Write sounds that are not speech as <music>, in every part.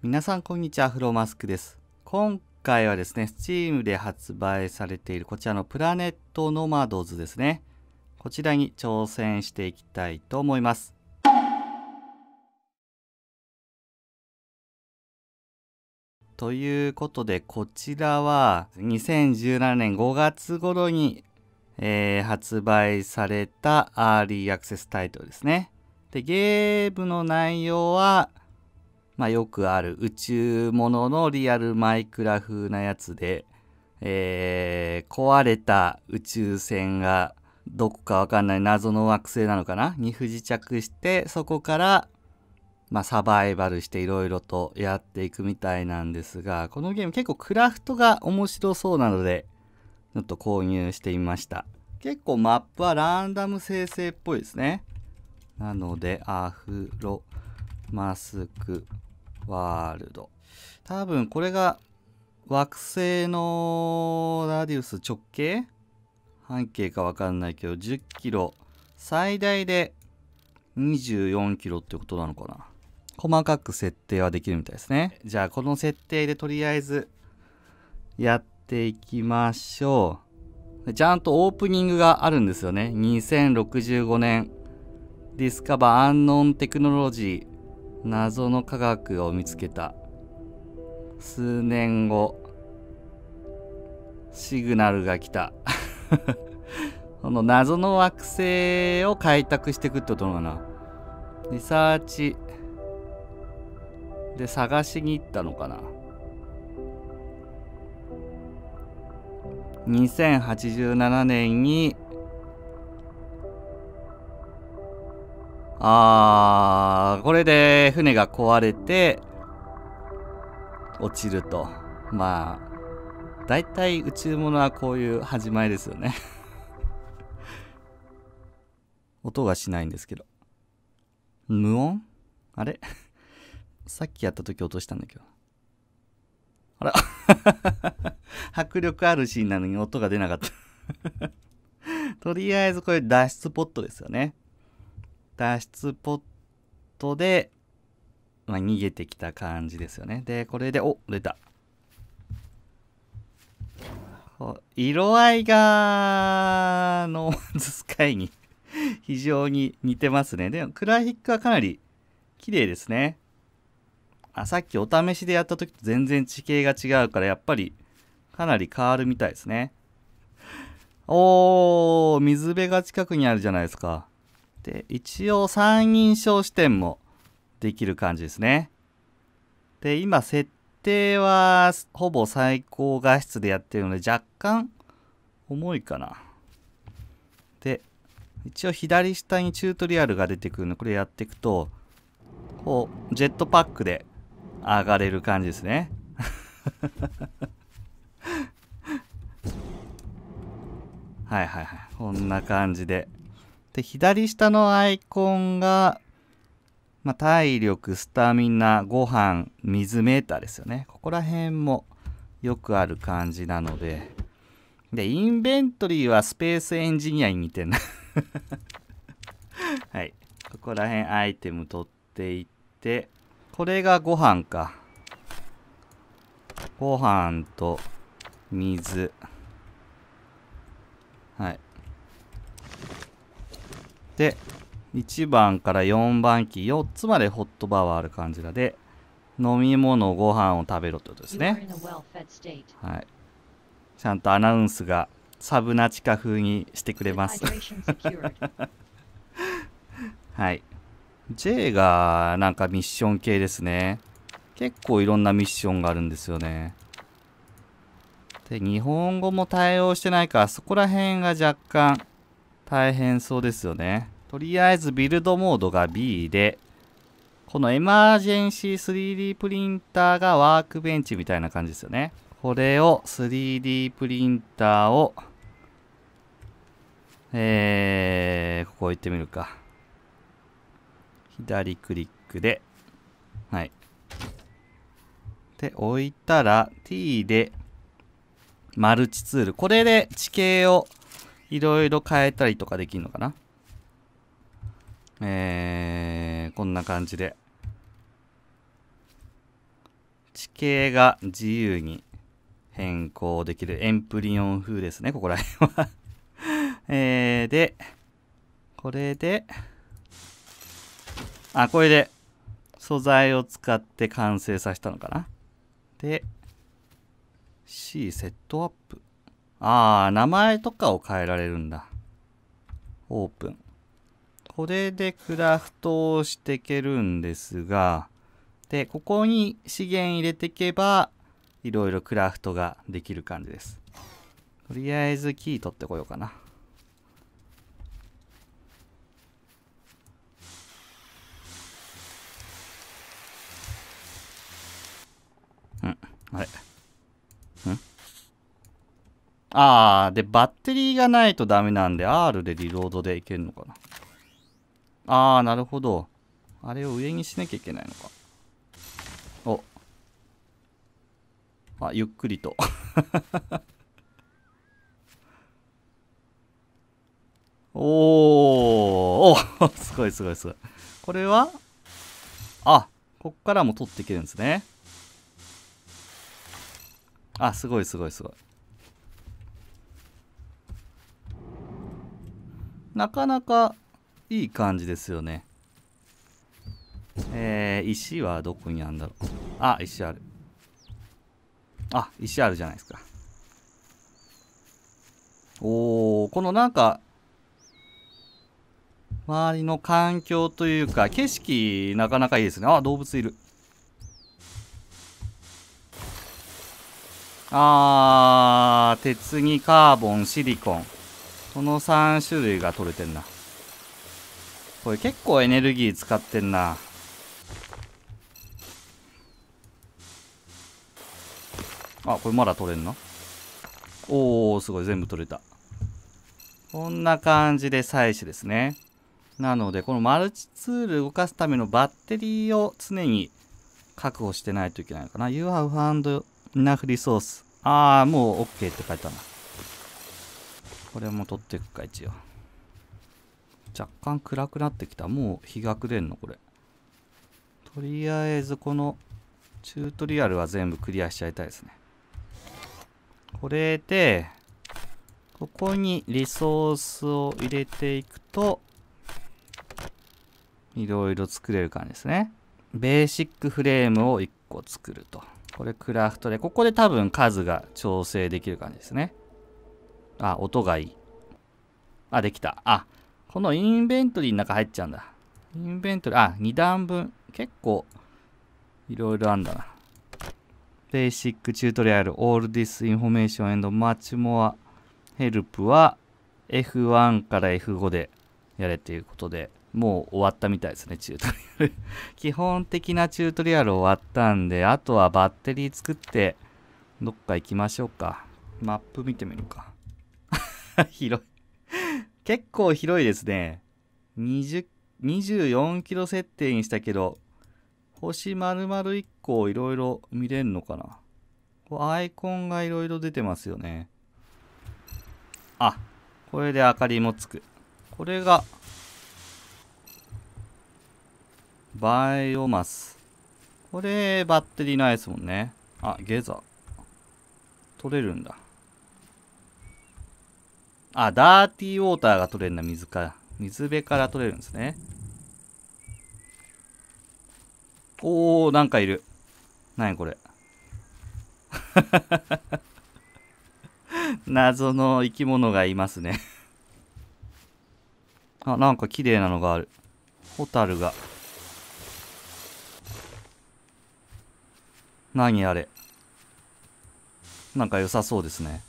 皆さんこんにちは、フロマスクです。今回はですね、Steam で発売されているこちらのプラネットノマドズですね。こちらに挑戦していきたいと思います。ということで、こちらは2017年5月頃に、えー、発売されたアーリーアクセスタイトルですね。で、ゲームの内容は、まあ、よくある宇宙もののリアルマイクラ風なやつで、えー、壊れた宇宙船がどこかわかんない謎の惑星なのかなに不時着してそこから、まあ、サバイバルしていろいろとやっていくみたいなんですがこのゲーム結構クラフトが面白そうなのでちょっと購入してみました結構マップはランダム生成っぽいですねなのでアフロマスクワールド。多分これが惑星のラディウス直径半径かわかんないけど、10キロ。最大で24キロってことなのかな。細かく設定はできるみたいですね。じゃあこの設定でとりあえずやっていきましょう。ちゃんとオープニングがあるんですよね。2065年。ディスカバーアンノンテクノロジー。謎の科学を見つけた数年後シグナルが来た <laughs> この謎の惑星を開拓していくってことかなリサーチで探しに行ったのかな2087年にあー、これで船が壊れて、落ちると。まあ、大体宇宙物はこういう始まりですよね <laughs> 音がしないんですけど。無音あれさっきやった時落としたんだけど。あら <laughs> 迫力あるシーンなのに音が出なかった <laughs> とりあえずこれ脱出ポットですよね。脱出ポットで、まあ、逃げてきた感じですよね。で、これで、お出た。色合いが、ノーズスカイに非常に似てますね。でも、クラフィックはかなり綺麗ですね。あ、さっきお試しでやった時と全然地形が違うから、やっぱりかなり変わるみたいですね。おー、水辺が近くにあるじゃないですか。で一応三人称視点もできる感じですねで今設定はほぼ最高画質でやってるので若干重いかなで一応左下にチュートリアルが出てくるのこれやっていくとこうジェットパックで上がれる感じですね <laughs> はいはいはいこんな感じでで、左下のアイコンが、まあ、体力、スタミナ、ご飯、水メーターですよね。ここら辺もよくある感じなので。で、インベントリーはスペースエンジニアに似てるな <laughs> はい。ここら辺アイテム取っていって、これがご飯か。ご飯と水。はい。して1番から4番機4つまでホットバーはある感じだで飲み物ご飯を食べろってことですねはいちゃんとアナウンスがサブナチカ風にしてくれます <laughs> はい J がなんかミッション系ですね結構いろんなミッションがあるんですよねで日本語も対応してないからそこら辺が若干大変そうですよね。とりあえずビルドモードが B で、このエマージェンシー 3D プリンターがワークベンチみたいな感じですよね。これを 3D プリンターを、えー、ここ行ってみるか。左クリックで、はい。で、置いたら T で、マルチツール。これで地形をいろいろ変えたりとかできるのかなえー、こんな感じで。地形が自由に変更できるエンプリオン風ですね、ここら辺は <laughs> えー、で、これで、あ、これで素材を使って完成させたのかな。で、C セットアップ。ああ、名前とかを変えられるんだ。オープン。これでクラフトをしていけるんですが、で、ここに資源入れていけば、いろいろクラフトができる感じです。とりあえずキー取ってこようかな。うん、あれ。あー、で、バッテリーがないとダメなんで、R でリロードでいけるのかな。あー、なるほど。あれを上にしなきゃいけないのか。お。あ、ゆっくりと。<laughs> おーおすごいすごいすごい。これはあ、こっからも取っていけるんですね。あ、すごいすごいすごい。なかなかいい感じですよね。えー、石はどこにあるんだろう。あ、石ある。あ、石あるじゃないですか。おー、このなんか、周りの環境というか、景色、なかなかいいですね。あ、動物いる。あー、鉄にカーボン、シリコン。この3種類が取れてんなこれ結構エネルギー使ってんなあこれまだ取れんのおおすごい全部取れたこんな感じで採取ですねなのでこのマルチツール動かすためのバッテリーを常に確保してないといけないのかな You have found enough resource ああもう OK って書いてあるなこれも取っていくか一応若干暗くなってきたもう日が暮れんのこれとりあえずこのチュートリアルは全部クリアしちゃいたいですねこれでここにリソースを入れていくといろいろ作れる感じですねベーシックフレームを1個作るとこれクラフトでここで多分数が調整できる感じですねあ、音がいい。あ、できた。あ、このインベントリーの中入っちゃうんだ。インベントリー、あ、2段分。結構、いろいろあんだな。ベーシックチュートリアル、All This Information and Much More Help は F1 から F5 でやれということで、もう終わったみたいですね、チュートリアル <laughs> 基本的なチュートリアル終わったんで、あとはバッテリー作って、どっか行きましょうか。マップ見てみるか。<laughs> 広い。結構広いですね。20 24キロ設定にしたけど、星丸々1個いろいろ見れるのかな。アイコンがいろいろ出てますよね。あ、これで明かりもつく。これが、バイオマス。これ、バッテリーないですもんね。あ、ゲザ。取れるんだ。あ、ダーティーウォーターが取れるんだ、水から。水辺から取れるんですね。おー、なんかいる。なにこれ。<laughs> 謎の生き物がいますねあ、なんか綺麗なのがある。ホタルが。何あれ。なんか良さそうですね。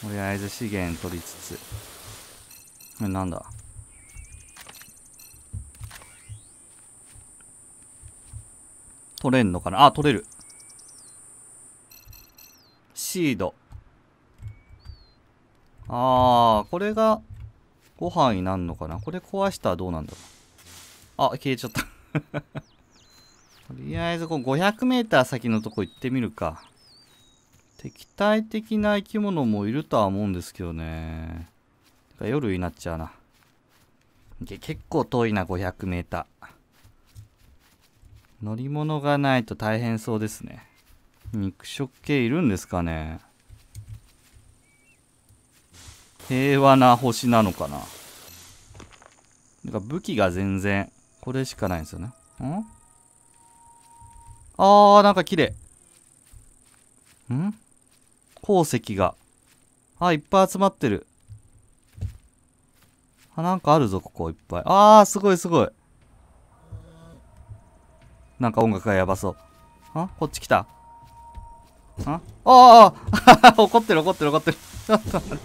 とりあえず資源取りつつえ、なんだ取れんのかなあ取れるシードあーこれがご飯になるのかなこれ壊したらどうなんだろうあ消えちゃった <laughs> とりあえずこう5 0 0ー先のとこ行ってみるか敵対的な生き物もいるとは思うんですけどね。夜になっちゃうな。結構遠いな、500メーター。乗り物がないと大変そうですね。肉食系いるんですかね。平和な星なのかな。なんか武器が全然、これしかないんですよね。んあー、なんか綺麗。ん鉱石が。あ、いっぱい集まってる。あ、なんかあるぞ、ここいっぱい。あー、すごいすごい。なんか音楽がやばそう。あこっち来た。あああ怒ってる怒ってる怒ってる。<laughs> ちょっと待って。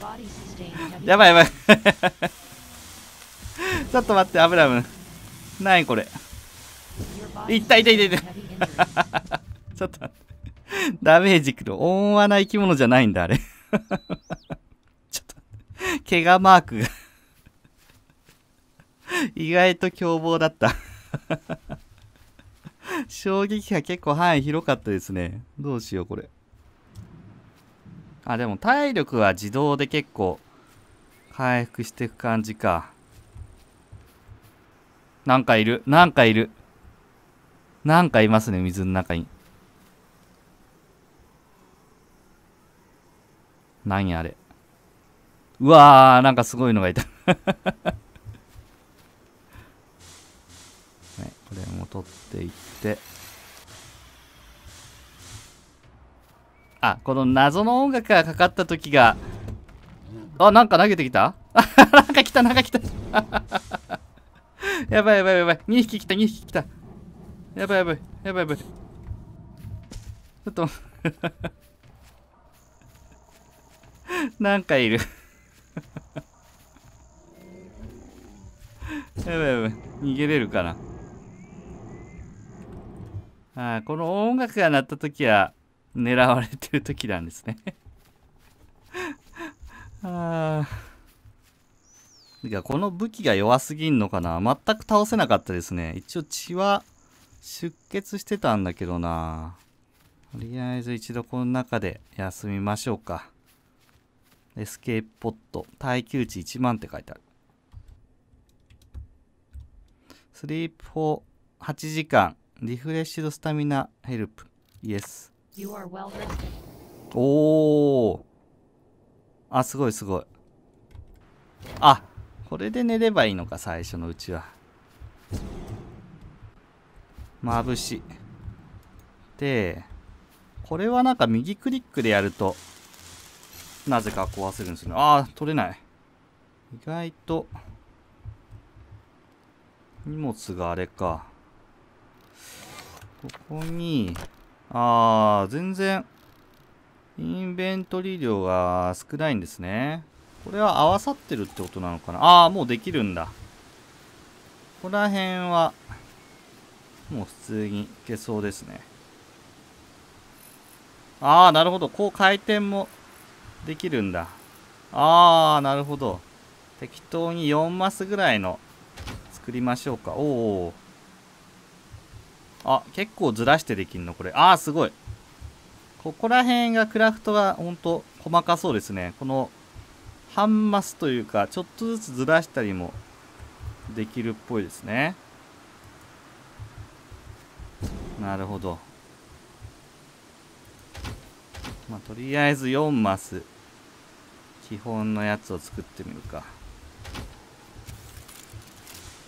やばいやばい <laughs> ちょっと待って、危ない危ない。何これ。いったいったいったいった。ちょっと待って。<laughs> ダメージくる。温和な生き物じゃないんだ、あれ。<laughs> ちょっと、怪我マークが。<laughs> 意外と凶暴だった。衝撃波結構範囲広かったですね。どうしよう、これ。あ、でも体力は自動で結構回復していく感じか。なんかいる。なんかいる。なんかいますね、水の中に。何やあれ。うわー、なんかすごいのがいた。ね、<laughs> これも取っていって。あ、この謎の音楽がかかった時が、あ、なんか投げてきた <laughs> なんか来た、なんか来た。<laughs> やばいやばいやばい。2匹来た、2匹来た。やばいやばい、やばいやばい。ちょっと。<laughs> なんかいる <laughs> やばいやばい。逃げれるかな。ああ、この音楽が鳴った時は、狙われてる時なんですね <laughs> ああ。いや、この武器が弱すぎんのかな。全く倒せなかったですね。一応血は出血してたんだけどな。とりあえず一度この中で休みましょうか。エスケープポット、耐久値1万って書いてある。スリープ4、8時間、リフレッシュドスタミナヘルプ、イエス。Well、おお。あ、すごいすごい。あ、これで寝ればいいのか、最初のうちは。眩しい。で、これはなんか右クリックでやるとなぜか壊せるんですよねああ取れない意外と荷物があれかここにああ全然インベントリー量が少ないんですねこれは合わさってるってことなのかなああもうできるんだここら辺はもう普通にいけそうですねああなるほどこう回転もできるんだあーなるほど適当に4マスぐらいの作りましょうかおおあ結構ずらしてできんのこれああすごいここら辺がクラフトがほんと細かそうですねこの半マスというかちょっとずつずらしたりもできるっぽいですねなるほどまあ、とりあえず4マス基本のやつを作ってみるか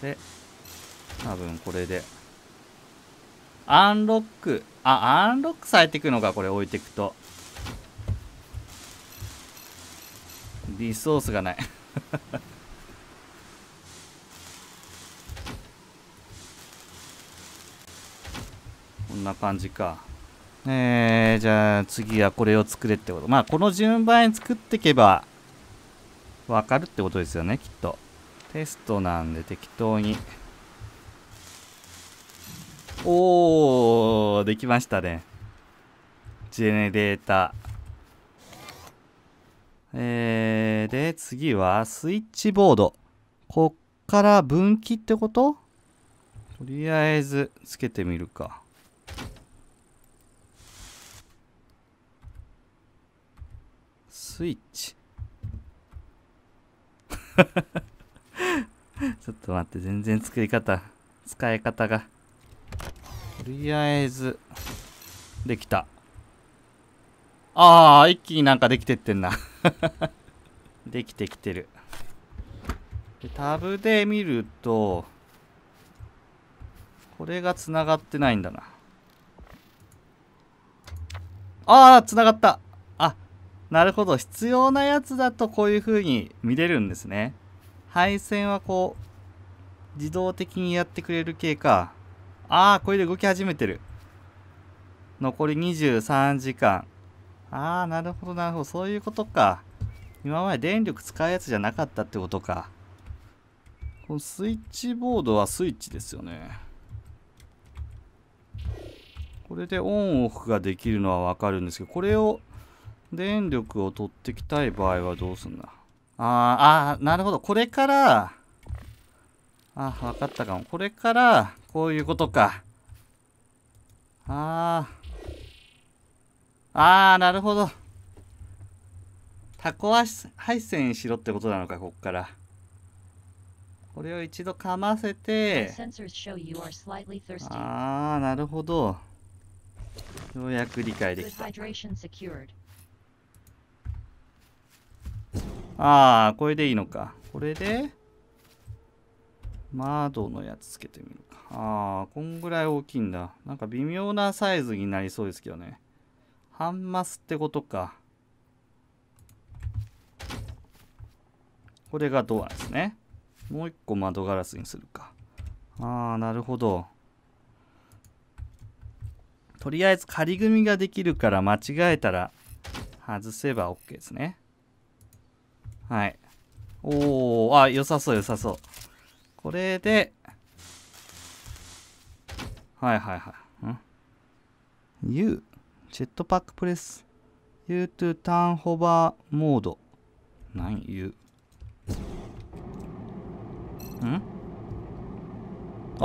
で多分これでアンロックあアンロックされていくのかこれ置いていくとリソースがない <laughs> こんな感じかえー、じゃあ次はこれを作れってこと。まあこの順番に作っていけばわかるってことですよね、きっと。テストなんで適当に。おー、できましたね。ジェネレーター。えー、で、次はスイッチボード。こっから分岐ってこととりあえずつけてみるか。スイッチ <laughs> ちょっと待って全然作り方使い方がとりあえずできたああ一気になんかできてってんな <laughs> できてきてるでタブで見るとこれがつながってないんだなああつながったなるほど必要なやつだとこういう風に見れるんですね配線はこう自動的にやってくれる系かああこれで動き始めてる残り23時間ああなるほどなるほどそういうことか今まで電力使うやつじゃなかったってことかこのスイッチボードはスイッチですよねこれでオンオフができるのはわかるんですけどこれを電力を取ってきたい場合はどうすんだああなるほど。これから、あ、わかったかも。これから、こういうことか。ああ。ああ、なるほど。タコ配線しろってことなのか、こっから。これを一度かませて。ああ、なるほど。ようやく理解できた。ああ、これでいいのか。これで、窓のやつつけてみるか。ああ、こんぐらい大きいんだ。なんか微妙なサイズになりそうですけどね。ハンマスってことか。これがドアですね。もう一個窓ガラスにするか。ああ、なるほど。とりあえず仮組みができるから間違えたら外せば OK ですね。はい。おー、あ、良さそう良さそう。これで、はいはいはい。ん ?U、ジェットパックプレス。U to ターンホバーモード。何 ?U。んあー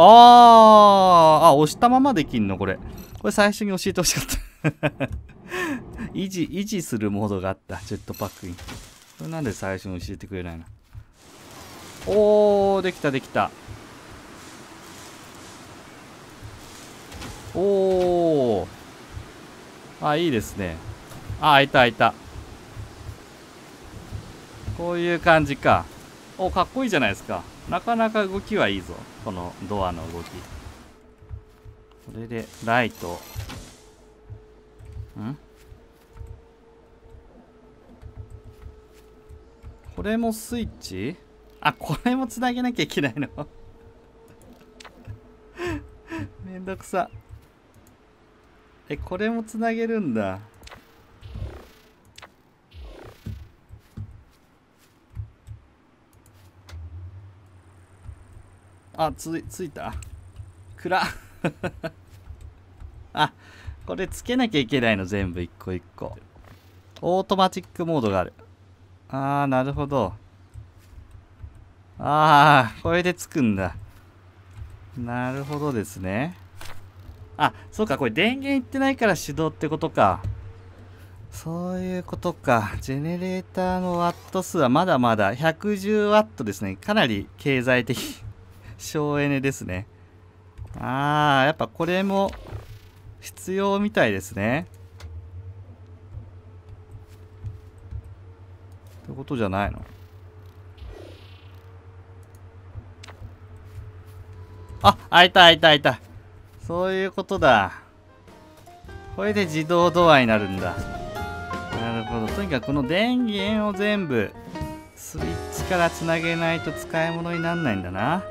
あ、押したままできんのこれ。これ最初に教えてほしかった <laughs> 維持、維持するモードがあった。ジェットパックに。それなんで最初に教えてくれないのおー、できたできた。おー。あ、いいですね。あ、開いた開いた。こういう感じか。お、かっこいいじゃないですか。なかなか動きはいいぞ。このドアの動き。これで、ライト。んこれもスイッチあ、これも繋げなきゃいけないの <laughs> めんどくさ。え、これも繋げるんだ。あ、つ、ついた暗 <laughs> あ、これつけなきゃいけないの、全部一個一個。オートマチックモードがある。ああ、なるほど。ああ、これでつくんだ。なるほどですね。あ、そうか、これ電源いってないから手動ってことか。そういうことか。ジェネレーターのワット数はまだまだ 110W ですね。かなり経済的。<laughs> 省エネですね。ああ、やっぱこれも必要みたいですね。いうことじゃないのあ開いた開いた開いたそういうことだこれで自動ドアになるんだなるほどとにかくこの電源を全部スイッチからつなげないと使い物にならないんだな